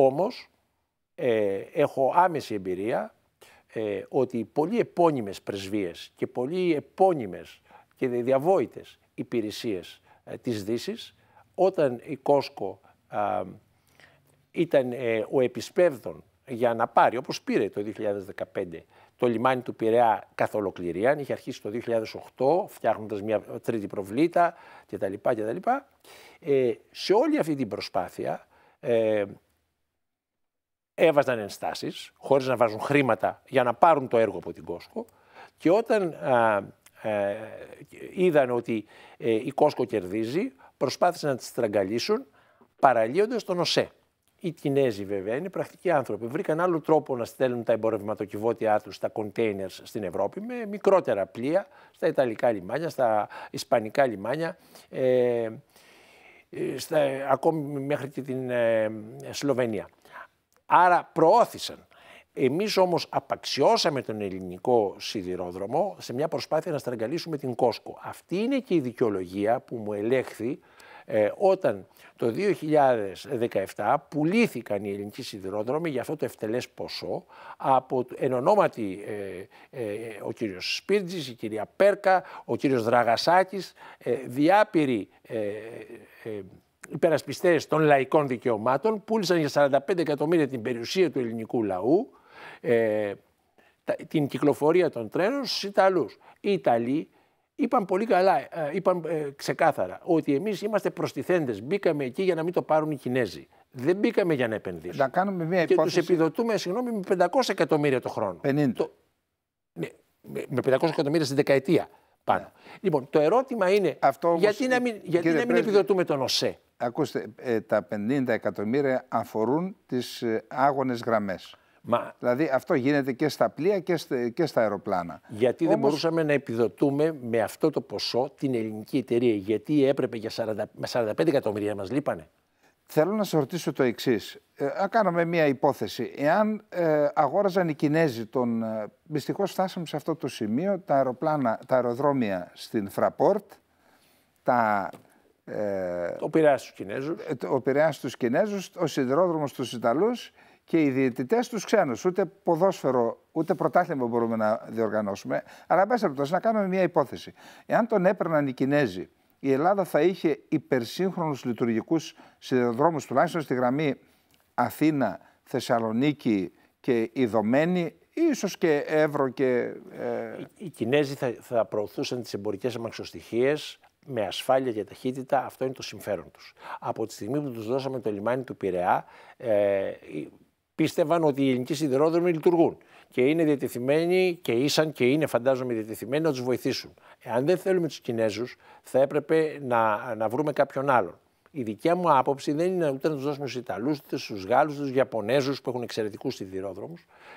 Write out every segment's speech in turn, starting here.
Όμως ε, έχω άμεση εμπειρία ε, ότι πολύ επώνυμες πρεσβείες και πολύ επώνυμες και διαβόητες υπηρεσίες ε, της δύσης, όταν η Κόσκο ήταν ε, ο επισπεύδων για να πάρει, όπως πήρε το 2015, το λιμάνι του Πειραιά καθ' ολοκληρία, είχε αρχίσει το 2008 φτιάχνοντας μια τρίτη προβλήτα κτλ. κτλ. Ε, σε όλη αυτή την προσπάθεια ε, έβαζαν ενστάσεις, χωρίς να βάζουν χρήματα για να πάρουν το έργο από την Κόσκο και όταν ε, είδαν ότι ε, η Κόσκο κερδίζει, προσπάθησαν να τη στραγγαλίσουν παραλύοντας τον ΟΣΕ. Οι Κινέζοι βέβαια είναι πρακτικοί άνθρωποι. Βρήκαν άλλο τρόπο να στέλνουν τα εμπορευματοκιβώτια τους στα κοντέινερ στην Ευρώπη με μικρότερα πλοία στα Ιταλικά λιμάνια, στα Ισπανικά λιμάνια. Ε, ε στα, ακόμη μέχρι και την Σλοβενία. Άρα προώθησαν. Εμείς όμως απαξιώσαμε τον ελληνικό σιδηρόδρομο σε μια προσπάθεια να στραγγαλίσουμε την Κόσκο. Αυτή είναι και η δικαιολογία που μου ελέγχθη ε, όταν το 2017 πουλήθηκαν οι ελληνικοί σιδηρόδρομοι για αυτό το ευτελές ποσό από εν ονόματι ε, ε, ο κύριος Σπίρτζης, η κυρία Πέρκα, ο κύριος Δραγασάκης, διάπειροι υπερασπιστές των λαϊκών δικαιωμάτων πούλησαν για 45 εκατομμύρια την περιουσία του ελληνικού λαού, ε, την κυκλοφορία των τρένων στους Ιταλούς. Οι Ιταλοί είπαν πολύ καλά, ε, είπαν ε, ξεκάθαρα ότι εμείς είμαστε προστιθέντες, μπήκαμε εκεί για να μην το πάρουν οι Κινέζοι. Δεν μπήκαμε για να επενδύσουμε. Να κάνουμε μια Και τους επιδοτούμε, συγγνώμη, με 500 εκατομμύρια το χρόνο. 50. Το... με 500 εκατομμύρια στην δεκαετία. Λοιπόν, το ερώτημα είναι γιατί να μην, ε, γιατί επιδοτούμε τον ΟΣΕ. Ακούστε, ε, τα 50 εκατομμύρια αφορούν τις ε, άγονες γραμμές. Μα... Δηλαδή αυτό γίνεται και στα πλοία και, στα, και αεροπλάνα. Γιατί δεν μπορούσαμε να επιδοτούμε με αυτό το ποσό την ελληνική εταιρεία, γιατί έπρεπε για με 45 εκατομμύρια μας λείπανε. Θέλω να σε ρωτήσω το εξής. Ε, κάναμε μία υπόθεση. Εάν ε, αγόραζαν οι Κινέζοι τον. Ε, φτάσαμε σε αυτό το σημείο. Τα αεροπλάνα, τα αεροδρόμια στην Φραπόρτ, τα. Ε, ε ο Κινέζους, του Κινέζου. Ο Πειραιά Κινέζους, ο σιδηρόδρομος τους Ιταλούς και οι διαιτητές τους ξένους. Ούτε ποδόσφαιρο, ούτε πρωτάθλημα μπορούμε να διοργανώσουμε. Αλλά, εν να κάνουμε μία υπόθεση. Εάν τον έπαιρναν οι Κινέζοι η Ελλάδα θα είχε υπερσύγχρονους λειτουργικούς σιδηροδρόμους, τουλάχιστον στη γραμμή Αθήνα, Θεσσαλονίκη και Ιδωμένη, ίσως και Εύρω και... Ε, οι Κινέζοι θα, θα προωθούσαν τις εμπορικές αμαξοστοιχίες με ασφάλεια και ταχύτητα, αυτό είναι το συμφέρον τους. Από τη στιγμή που τους δώσαμε το λιμάνι του Πειραιά, ε, πίστευαν ότι οι ελληνικοί σιδηρόδρομοι λειτουργούν και είναι διατεθειμένοι και ήσαν και είναι φαντάζομαι διατεθειμένοι να τους βοηθήσουν. Εάν δεν θέλουμε τους Κινέζους, θα έπρεπε να, να βρούμε κάποιον άλλον. Η δική μου άποψη δεν είναι ούτε να τους δώσουμε στους Ιταλούς, ούτε στους Γάλλους, στους Ιαπωνέζους που έχουν εξαιρετικούς σιδηρόδρομους,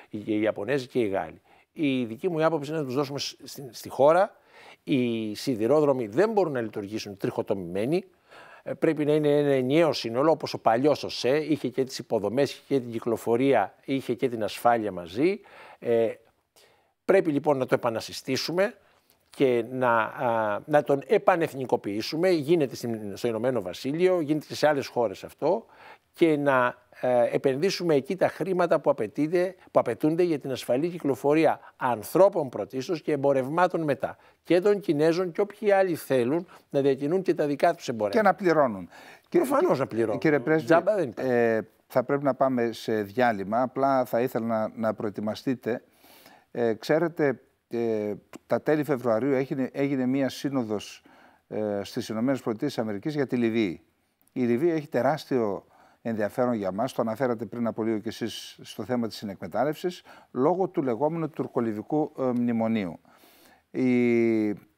οι Ιαπωνέζοι και οι Γάλλοι. Η δική μου άποψη είναι να τους δώσουμε στη, στη χώρα. Οι σιδηρόδρομοι δεν μπορούν να λειτουργήσουν τριχοτομημένοι. Ε, πρέπει να είναι ένα ενιαίο σύνολο όπως ο παλιός ο ΣΕ, είχε και τις υποδομές, είχε και την κυκλοφορία, είχε και την ασφάλεια μαζί. Ε, πρέπει λοιπόν να το επανασυστήσουμε και να, να τον επανεθνικοποιήσουμε. Γίνεται στο Ηνωμένο Βασίλειο, γίνεται σε άλλες χώρες αυτό και να ε, επενδύσουμε εκεί τα χρήματα που, που απαιτούνται για την ασφαλή κυκλοφορία ανθρώπων πρωτίστως και εμπορευμάτων μετά. Και των Κινέζων και όποιοι άλλοι θέλουν να διακινούν και τα δικά τους εμπορεύματα. Και να πληρώνουν. Προφανώς να πληρώνουν. Κύριε Πρέσβη, ε, θα πρέπει να πάμε σε διάλειμμα. Απλά θα ήθελα να, να προετοιμαστείτε. Ε, ξέρετε, ε, τα τέλη Φεβρουαρίου έγινε, έγινε μία σύνοδος ε, στις ΗΠΑ για τη Λιβύη. Η Λιβύη έχει τεράστιο ενδιαφέρον για μας το αναφέρατε πριν από λίγο και εσείς στο θέμα της συνεκμετάλλευσης, λόγω του λεγόμενου τουρκολιβικού ε, μνημονίου. Η...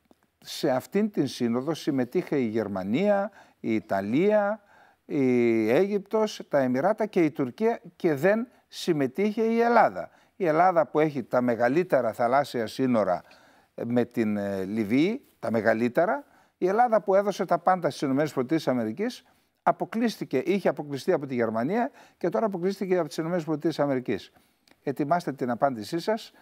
Σε αυτήν την σύνοδο συμμετείχε η Γερμανία, η Ιταλία, η Αίγυπτος, τα Εμμυράτα και η Τουρκία και δεν συμμετείχε η Ελλάδα. Η Ελλάδα που έχει τα μεγαλύτερα θαλάσσια σύνορα ε, με την ε, Λιβύη, τα μεγαλύτερα, η Ελλάδα που έδωσε τα πάντα στις ΗΠΑ αποκλείστηκε, είχε αποκλειστεί από τη Γερμανία και τώρα αποκλείστηκε από τις ΗΠΑ. Ετοιμάστε την απάντησή σας.